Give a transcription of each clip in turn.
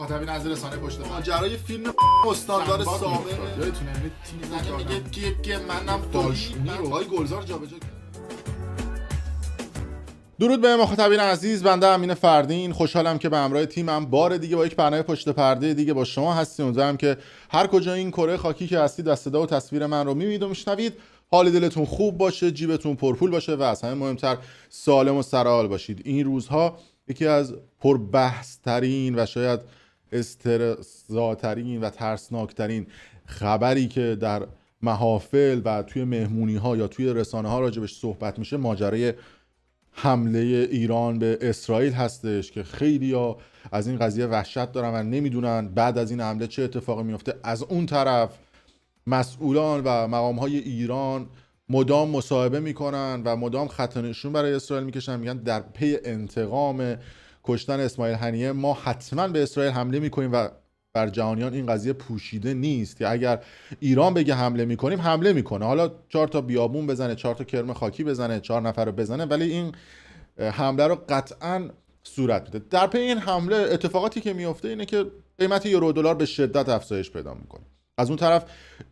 مخاطبی نظر رسانه پشت ما جرای فیلم استاندار سامه یادتونه میگه منم گلزار جابجا درود به مخاطبین عزیز بنده امین فردین خوشحالم که به همراه تیمم بار دیگه با یک برنامه پشت پرده دیگه با شما هستیم امیدوارم که هر کجا این کره خاکی که هستید و صدا و تصویر من رو میبینید و میشنوید حال دلتون خوب باشه جیبتون پرپول باشه و از همه مهمتر سالم و سرحال باشید این روزها یکی از پربحثترین و شاید استرزاترین و ترسناکترین خبری که در محافل و توی مهمونی ها یا توی رسانه ها راجبش صحبت میشه ماجرای حمله ایران به اسرائیل هستش که خیلی ها از این قضیه وحشت دارن و نمیدونن بعد از این حمله چه اتفاقی میفته از اون طرف مسئولان و مقام های ایران مدام مصاحبه میکنن و مدام خطنشون برای اسرائیل میکشن میگن در پی انتقام کشتن اسماعیل هنیه ما حتما به اسرائیل حمله میکنیم و بر جهانیان این قضیه پوشیده نیست که اگر ایران بگه حمله میکنیم حمله میکنه حالا چهار تا بیابون بزنه چهار تا کرم خاکی بزنه چهار نفر رو بزنه ولی این حمله رو قطعا صورت میده در پی این حمله اتفاقاتی که میفته اینه که قیمت یورو دلار به شدت افزایش پیدا میکنه از اون طرف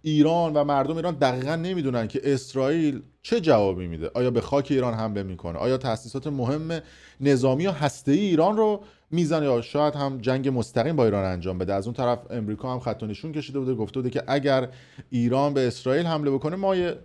ایران و مردم ایران دقیقا نمیدونن که اسرائیل چه جوابی میده آیا به خاک ایران حمله میکنه آیا تاسیسات مهم نظامی و هسته ای ایران رو میزنه یا شاید هم جنگ مستقیم با ایران انجام بده از اون طرف امریکا هم خط نشون کشیده بوده گفته بوده که اگر ایران به اسرائیل حمله بکنه ما یه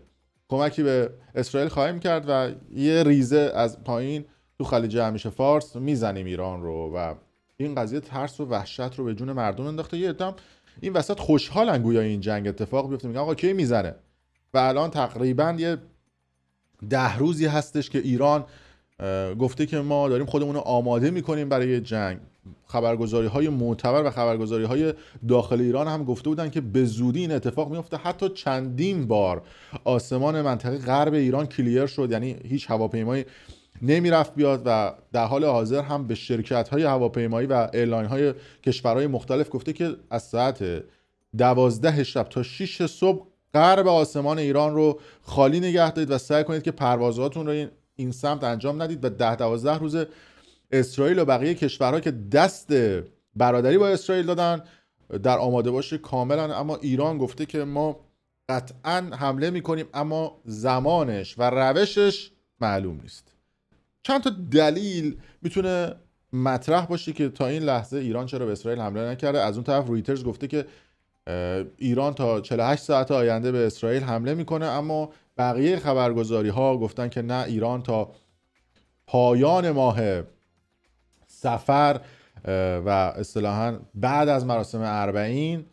کمکی به اسرائیل خواهیم کرد و یه ریزه از پایین تو خلیج همیشه فارس میزنیم ایران رو و این قضیه ترس و وحشت رو به جون مردم انداخته یه ادام این وسط خوشحالن گویا این جنگ اتفاق بیفته میگن آقا کی میزنه و الان تقریبا یه ده روزی هستش که ایران گفته که ما داریم خودمون رو آماده میکنیم برای جنگ خبرگزاری های معتبر و خبرگزاری های داخل ایران هم گفته بودن که به زودی این اتفاق میفته حتی چندین بار آسمان منطقه غرب ایران کلیر شد یعنی هیچ هواپیمایی نمیرفت بیاد و در حال حاضر هم به شرکت های هواپیمایی و ایرلاین های کشورهای مختلف گفته که از ساعت دوازده شب تا 6 صبح غرب آسمان ایران رو خالی نگه دارید و سعی کنید که پروازهاتون رو این سمت انجام ندید و ده دوازده روز اسرائیل و بقیه کشورها که دست برادری با اسرائیل دادن در آماده باشه کاملا اما ایران گفته که ما قطعا حمله میکنیم اما زمانش و روشش معلوم نیست چند تا دلیل میتونه مطرح باشه که تا این لحظه ایران چرا به اسرائیل حمله نکرده از اون طرف رویترز گفته که ایران تا 48 ساعت آینده به اسرائیل حمله میکنه اما بقیه خبرگزاری ها گفتن که نه ایران تا پایان ماه سفر و اصطلاحا بعد از مراسم اربعین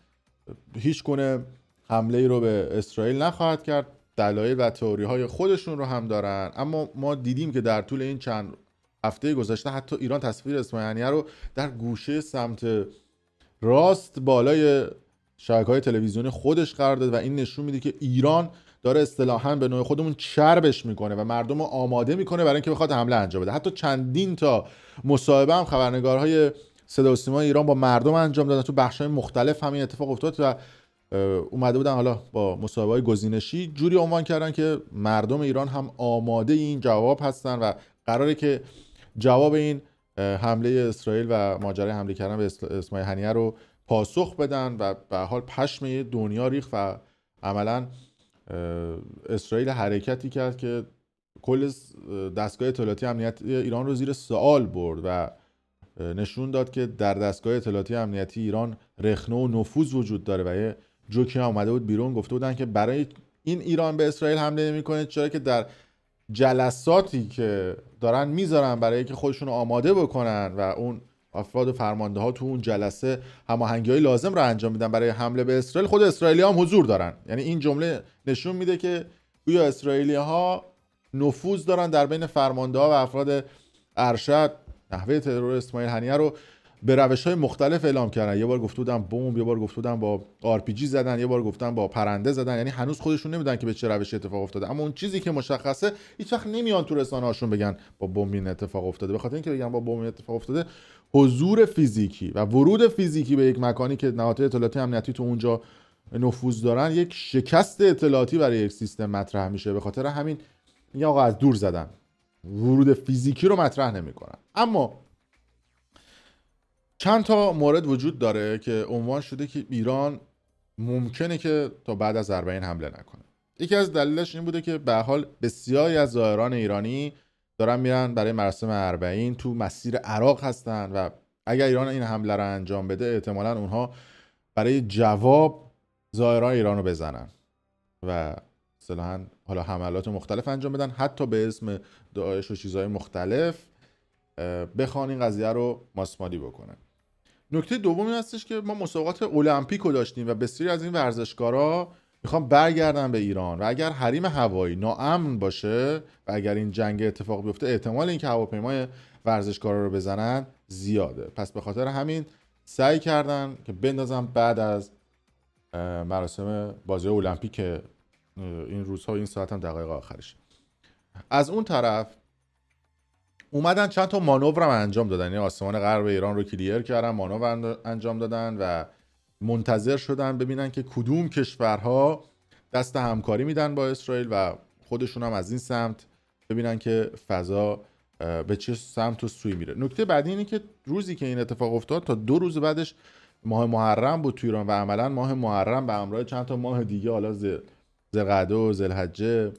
هیچ کنه حمله ای رو به اسرائیل نخواهد کرد دلایل و تئوری های خودشون رو هم دارن اما ما دیدیم که در طول این چند هفته گذشته حتی ایران تصویر اسماعیلیه رو در گوشه سمت راست بالای شبکه های تلویزیون خودش قرار داد و این نشون میده که ایران داره اصطلاحا به نوع خودمون چربش میکنه و مردم رو آماده میکنه برای اینکه بخواد حمله انجام بده حتی چندین تا مصاحبه هم خبرنگارهای صدا و ایران با مردم انجام دادن تو بخش‌های مختلف همین اتفاق افتاد و اومده بودن حالا با مصاحبه های گزینشی جوری عنوان کردن که مردم ایران هم آماده این جواب هستن و قراره که جواب این حمله اسرائیل و ماجرای حمله کردن به اسماعیل هنیه رو پاسخ بدن و به حال پشم دنیا ریخ و عملا اسرائیل حرکتی کرد که کل دستگاه اطلاعاتی امنیتی ایران رو زیر سوال برد و نشون داد که در دستگاه اطلاعاتی امنیتی ایران رخنه و نفوذ وجود داره و یه جوکی هم اومده بود بیرون گفته بودن که برای این ایران به اسرائیل حمله نمیکنه چرا که در جلساتی که دارن میذارن برای که خودشون آماده بکنن و اون افراد و فرمانده ها تو اون جلسه هماهنگی های لازم رو انجام میدن برای حمله به اسرائیل خود اسرائیلی هم حضور دارن یعنی این جمله نشون میده که گویا اسرائیلی ها نفوذ دارن در بین فرمانده ها و افراد ارشد نحوه ترور اسماعیل هنیه رو به روش های مختلف اعلام کردن یه بار گفته بودن بمب یه بار گفته بودن با آر زدن یه بار گفتن با پرنده زدن یعنی هنوز خودشون نمیدن که به چه روشی اتفاق افتاده اما اون چیزی که مشخصه هیچ وقت نمیان تو رسانه هاشون بگن با بمب این اتفاق افتاده بخاطر اینکه بگن با بمب اتفاق افتاده حضور فیزیکی و ورود فیزیکی به یک مکانی که نهادهای اطلاعاتی امنیتی تو اونجا نفوذ دارن یک شکست اطلاعاتی برای یک سیستم مطرح میشه به خاطر همین میگن آقا از دور زدن ورود فیزیکی رو مطرح نمیکنن اما چند تا مورد وجود داره که عنوان شده که ایران ممکنه که تا بعد از اربعین حمله نکنه یکی از دلیلش این بوده که به حال بسیاری از زائران ایرانی دارن میرن برای مراسم اربعین تو مسیر عراق هستن و اگر ایران این حمله رو انجام بده احتمالا اونها برای جواب زائران ایران رو بزنن و اصطلاحا حالا حملات مختلف انجام بدن حتی به اسم داعش و چیزهای مختلف بخوان این قضیه رو ماسمالی بکنن نکته دوم این هستش که ما مسابقات المپیک رو داشتیم و بسیاری از این ورزشکارا میخوام برگردن به ایران و اگر حریم هوایی ناامن باشه و اگر این جنگ اتفاق بیفته احتمال اینکه هواپیمای ورزشکارا رو بزنن زیاده پس به خاطر همین سعی کردن که بندازن بعد از مراسم بازی المپیک این روزها این ساعت هم دقایق آخرش از اون طرف اومدن چند تا مانور هم انجام دادن یعنی آسمان غرب ایران رو کلیر کردن مانور انجام دادن و منتظر شدن ببینن که کدوم کشورها دست همکاری میدن با اسرائیل و خودشون هم از این سمت ببینن که فضا به چه سمت و سوی میره نکته بعدی اینه که روزی که این اتفاق افتاد تا دو روز بعدش ماه محرم بود تو ایران و عملا ماه محرم به همراه چند تا ماه دیگه حالا زلقده و زلحجه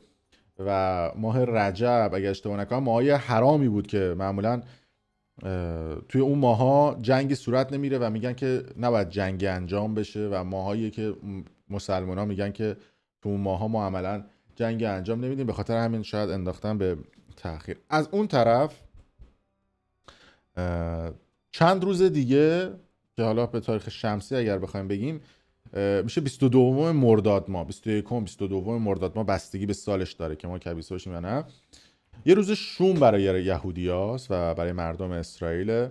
و ماه رجب اگه اشتباه نکنم ماهای حرامی بود که معمولا توی اون ماها جنگی صورت نمیره و میگن که نباید جنگی انجام بشه و ماهایی که مسلمان ها میگن که تو اون ماها ما عملا جنگ انجام نمیدیم به خاطر همین شاید انداختن به تاخیر از اون طرف چند روز دیگه که حالا به تاریخ شمسی اگر بخوایم بگیم میشه 22 مرداد ما 21 22 مرداد ما بستگی به سالش داره که ما کبیسه باشیم یا نه یه روز شوم برای یهودیاست و برای مردم اسرائیل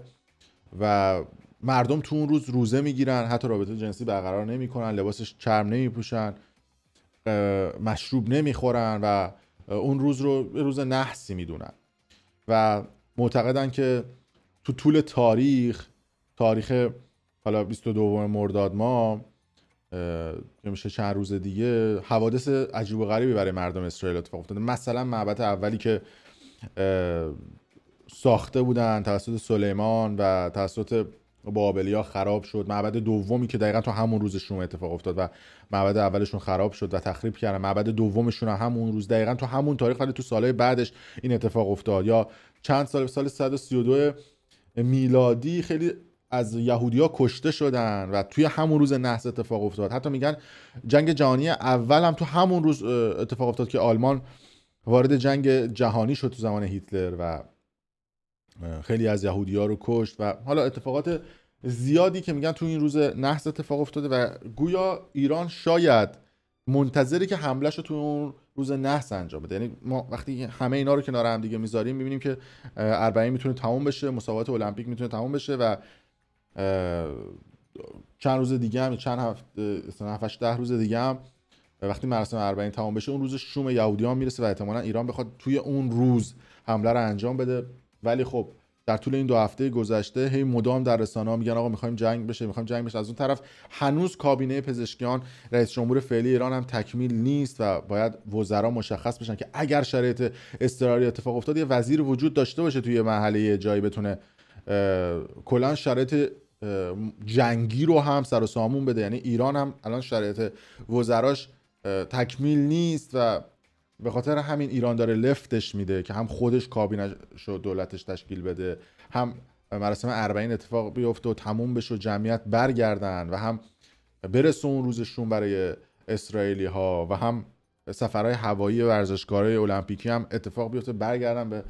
و مردم تو اون روز روزه میگیرن حتی رابطه جنسی برقرار نمیکنن لباسش چرم نمیپوشن مشروب نمیخورن و اون روز رو روز نحسی میدونن و معتقدن که تو طول تاریخ تاریخ حالا 22 مرداد ما میشه چند روز دیگه حوادث عجیب و غریبی برای مردم اسرائیل اتفاق افتاده مثلا معبد اولی که ساخته بودن توسط سلیمان و توسط بابلیا خراب شد معبد دومی که دقیقا تو همون روزشون اتفاق افتاد و معبد اولشون خراب شد و تخریب کردن معبد دومشون همون روز دقیقا تو همون تاریخ ولی تو سالهای بعدش این اتفاق افتاد یا چند سال سال 132 میلادی خیلی از یهودیا کشته شدن و توی همون روز نحس اتفاق افتاد حتی میگن جنگ جهانی اول هم تو همون روز اتفاق افتاد که آلمان وارد جنگ جهانی شد تو زمان هیتلر و خیلی از ها رو کشت و حالا اتفاقات زیادی که میگن تو این روز نحس اتفاق افتاده و گویا ایران شاید منتظره که حملهش رو تو اون روز نحس انجام بده یعنی ما وقتی همه اینا رو کنار هم دیگه میذاریم میبینیم که اربعین میتونه تموم بشه مسابقات المپیک میتونه تموم بشه و چند روز دیگه هم چند هفته هفتش ده روز دیگه هم وقتی مراسم اربعین تمام بشه اون روز شوم یهودیان میرسه و احتمالا ایران بخواد توی اون روز حمله رو انجام بده ولی خب در طول این دو هفته گذشته هی مدام در رسانه ها میگن آقا میخوایم جنگ بشه میخوایم جنگ بشه از اون طرف هنوز کابینه پزشکیان رئیس جمهور فعلی ایران هم تکمیل نیست و باید وزرا مشخص بشن که اگر شرایط اضطراری اتفاق افتاد یه وزیر وجود داشته باشه توی مرحله جایی بتونه کلا شرایط جنگی رو هم سر و سامون بده یعنی ایران هم الان شرایط وزراش تکمیل نیست و به خاطر همین ایران داره لفتش میده که هم خودش کابینش و دولتش تشکیل بده هم مراسم اربعین اتفاق بیفته و تموم بشه و جمعیت برگردن و هم برسه اون روزشون برای اسرائیلی ها و هم سفرهای هوایی ورزشکارای المپیکی هم اتفاق بیفته برگردن به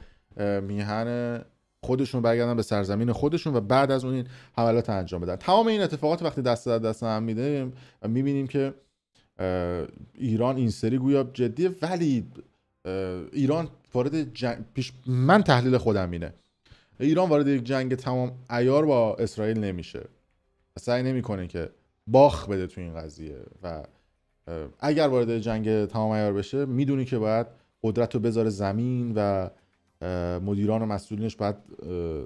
میهن خودشون برگردن به سرزمین خودشون و بعد از اون این حملات انجام بدن تمام این اتفاقات وقتی دست در دست هم و میبینیم که ایران این سری گویا جدیه ولی ایران وارد جنگ پیش من تحلیل خودم اینه ایران وارد یک جنگ تمام ایار با اسرائیل نمیشه سعی نمیکنه که باخ بده تو این قضیه و اگر وارد جنگ تمام ایار بشه میدونی که باید قدرت رو بذاره زمین و مدیران و مسئولینش باید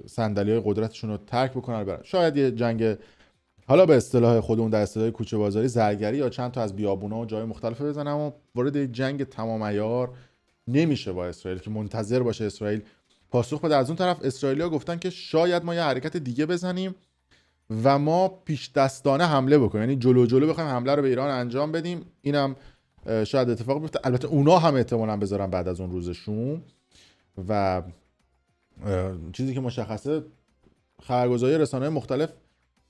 صندلی های قدرتشون رو ترک بکنن برن. شاید یه جنگ حالا به اصطلاح خودمون در اصطلاح کوچه بازاری زرگری یا چند تا از بیابونا و جای مختلف بزنم و وارد جنگ تمام ایار نمیشه با اسرائیل که منتظر باشه اسرائیل پاسخ بده از اون طرف اسرائیلیا گفتن که شاید ما یه حرکت دیگه بزنیم و ما پیش دستانه حمله بکنیم یعنی جلو جلو بخوایم حمله رو به ایران انجام بدیم اینم شاید اتفاق بیفته البته اونا هم احتمالاً بذارن بعد از اون روزشون و چیزی که مشخصه خبرگزاری رسانه مختلف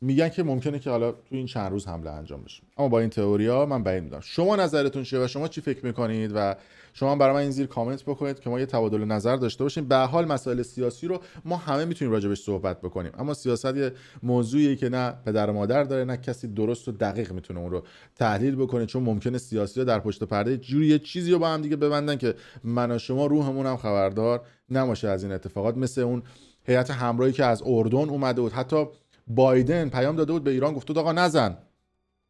میگن که ممکنه که حالا تو این چند روز حمله انجام بشه اما با این تئوریا من بعید میدونم شما نظرتون چیه و شما چی فکر میکنید و شما برای من این زیر کامنت بکنید که ما یه تبادل نظر داشته باشیم به حال مسائل سیاسی رو ما همه میتونیم راجبش صحبت بکنیم اما سیاست یه موضوعیه که نه پدر و مادر داره نه کسی درست و دقیق میتونه اون رو تحلیل بکنه چون ممکنه سیاسی در پشت پرده جوری یه چیزی رو با هم دیگه ببندن که من و شما روحمون هم خبردار نماشه از این اتفاقات مثل اون هیئت همراهی که از اردن اومده بود حتی بایدن پیام داده بود به ایران گفته بود آقا نزن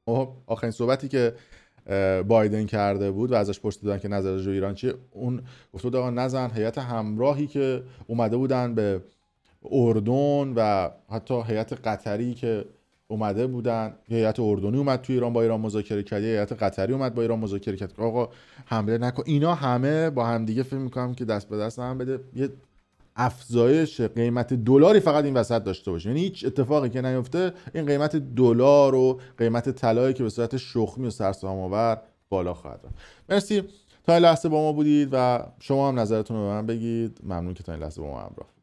خب، آخرین صحبتی که بایدن کرده بود و ازش پرسیده بودن که نظر جو ایران چیه اون گفته نزن هیئت همراهی که اومده بودن به اردن و حتی هیئت قطری که اومده بودن هیئت اردنی اومد تو ایران با ایران مذاکره کرد هیئت قطری اومد با ایران مذاکره کرد آقا حمله نکن اینا همه با همدیگه فکر میکنم که دست به دست هم بده یه افزایش قیمت دلاری فقط این وسط داشته باشه یعنی هیچ اتفاقی که نیفته این قیمت دلار و قیمت طلایی که به صورت شخمی و سرسام آور بالا خواهد رفت مرسی تا این لحظه با ما بودید و شما هم نظرتون رو به من بگید ممنون که تا این لحظه با ما همراه